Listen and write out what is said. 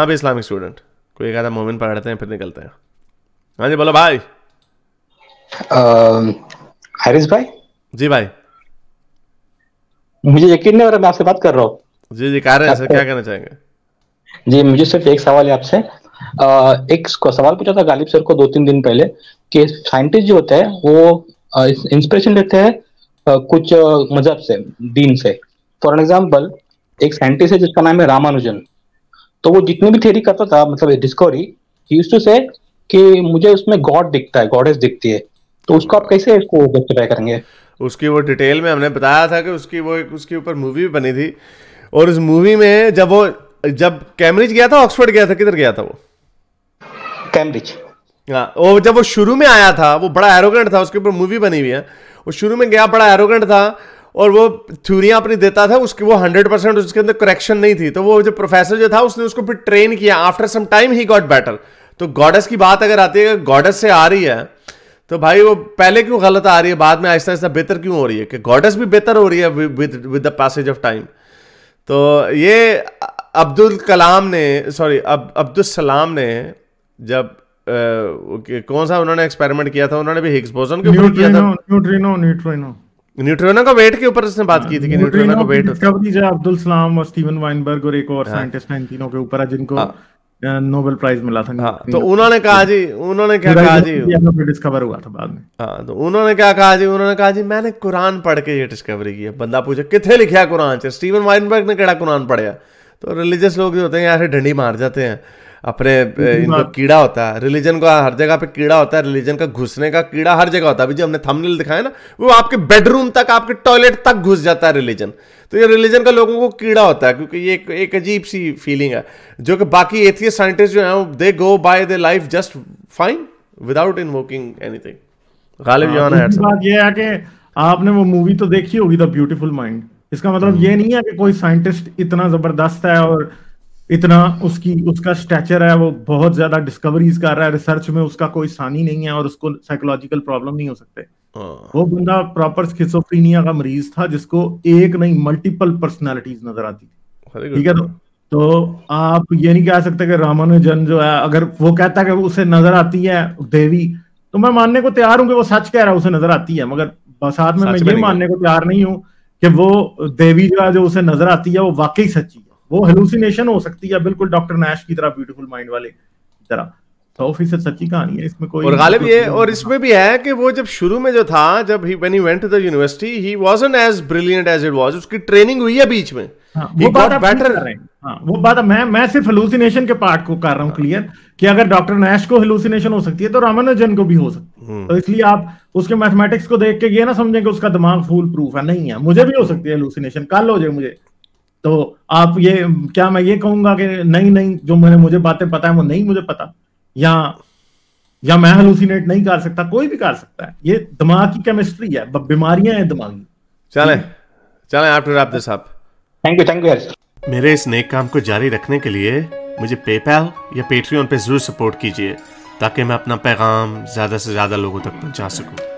हाँ भी Islamic student कोई एक आधा मोमिन पढ़ते हैं फिर निकलते हैं हाँ जी बोलो भाई हरीश भाई जी भाई मुझे यकीन नहीं हो रहा मैं आपसे बात कर रहा हूँ जी जी कह रहे हैं क्या कहना चाहेंगे जी मुझे सिर्फ एक सवाल है आपसे एक सवाल पूछा था गालिब सर को दो तीन दिन पहले कि साइंटिस्ट जो होते हैं वो इंस्पिरेशन लेते हैं कुछ मजहब से दीन से फॉर एग्जांपल एक साइंटिस्ट है जिसका नाम है रामानुजन तो वो जितनी भी थेरी करता था मतलब डिस्कवरी से कि मुझे उसमें गॉड दिखता है गॉडेस दिखती है तो उसको आप कैसे इसको जस्टिफाई करेंगे उसकी वो डिटेल में हमने बताया था कि उसकी वो एक उसके ऊपर मूवी भी बनी थी और उस मूवी में जब वो जब कैम्ब्रिज गया था ऑक्सफोर्ड गया था किधर गया था वो कैम्ब्रिज हाँ और जब वो शुरू में आया था वो बड़ा एरोगेंट था उसके ऊपर मूवी बनी हुई है वो शुरू में गया बड़ा एरोगेंट था और वो थ्यूरियाँ अपनी देता था उसकी वो हंड्रेड परसेंट उसके अंदर करेक्शन नहीं थी तो वो जो प्रोफेसर जो था उसने उसको फिर ट्रेन किया after some time he got better तो गॉडस की बात अगर आती है गॉडस से आ रही है तो भाई वो पहले क्यों गलत आ रही है बाद में आहिस्ता आहिस्ता बेहतर क्यों हो रही है कि गॉडस भी बेहतर हो रही है with with the passage of time तो ये अब्दुल कलाम ने सॉरी अब अब्दुल सलाम ने जब आ, कौन सा उन्होंने एक्सपेरिमेंट किया था उन्होंने भी हिग्स बोसन के किया था न्यूट्रिनो न्यूट्रिनो न्यूट्रोना का वेट के ऊपर उसने बात की थी कि न्यूट्रोना का वेट डिस्कवरी जो अब्दुल सलाम और स्टीवन वाइनबर्ग और एक और साइंटिस्ट हाँ। हैं तीनों के ऊपर है जिनको नोबेल हाँ। प्राइज मिला था हाँ, तो उन्होंने कहा जी उन्होंने क्या कहा जी डिस्कवर हुआ था बाद में हाँ तो उन्होंने क्या कहा जी उन्होंने कहा जी मैंने कुरान पढ़ के ये डिस्कवरी की है बंदा पूछे कितने लिखा कुरान से स्टीवन वाइनबर्ग ने केड़ा कुरान पढ़ा तो रिलीजियस लोग जो होते हैं ऐसे डंडी मार जाते हैं अपने इनको कीड़ा होता है रिलीजन का हर जगह पे कीड़ा होता है रिलीजन का घुसने का कीड़ा हर जगह होता है अभी जो हमने थंबनेल दिखाया ना वो आपके बेडरूम तक आपके टॉयलेट तक घुस जाता है रिलीजन तो ये रिलीजन का लोगों को कीड़ा होता है क्योंकि ये एक, एक अजीब सी फीलिंग है जो कि बाकी एथियस साइंटिस्ट जो हाँ, है they go by the life just fine without invoking anything आपने वो मूवी तो देखी होगी द ब्यूटीफुल माइंड इसका मतलब हम्म। ये नहीं है कि कोई साइंटिस्ट इतना जबरदस्त है और इतना उसकी उसका स्टैचर है वो बहुत ज्यादा डिस्कवरीज कर रहा है रिसर्च में उसका कोई सानी नहीं है और उसको साइकोलॉजिकल प्रॉब्लम नहीं हो सकते हाँ। वो बंदा प्रॉपर स्किसोफ्रीनिया का मरीज था जिसको एक नहीं मल्टीपल पर्सनैलिटीज नजर आती थी ठीक है तो तो आप ये नहीं कह सकते कि रामानुजन जो है अगर वो कहता है कि उसे नजर आती है देवी तो मैं मानने को तैयार हूँ कि वो सच कह रहा है उसे नजर आती है मगर साथ में मैं ये मानने को तैयार नहीं हूँ कि वो देवी जो है जो उसे नजर आती है वो वाकई सच्ची वो हेलुसिनेशन हो सकती है बिल्कुल डॉक्टर नैश की तरह ब्यूटीफुल माइंड वाले तरह सौ तो फीसद सच्ची कहानी है इसमें कोई और गालिब ये और इसमें भी है कि वो जब शुरू में जो था जब he when he went to the university he wasn't as brilliant as it was उसकी ट्रेनिंग हुई है बीच में हाँ, वो बात आप बेटर कर रहे हैं हाँ, वो बात मैं मैं सिर्फ हेलुसिनेशन के पार्ट को कर रहा हूँ क्लियर हाँ। कि अगर डॉक्टर नैश को हेलुसिनेशन हो सकती है तो रामानुजन को भी हो सकती है हम्म। तो इसलिए आप उसके मैथमेटिक्स को देख के ये ना समझें कि उसका दिमाग फूल प्रूफ है नहीं है मुझे भी हो सकती है हेलुसिनेशन कल हो जाए मुझे तो आप ये क्या मैं ये कहूंगा कि नहीं नहीं जो मैंने मुझे बातें पता है वो नहीं मुझे पता या या मैं हलूसिनेट नहीं कर सकता कोई भी कर सकता है ये दिमाग की केमिस्ट्री है बीमारियां हैं दिमाग की चले आप आप थैंक यू थैंक यू मेरे इस नेक काम को जारी रखने के लिए मुझे पेपैल या पेट्रियन पे जरूर सपोर्ट कीजिए ताकि मैं अपना पैगाम ज़्यादा से ज़्यादा लोगों तक पहुंचा सकूं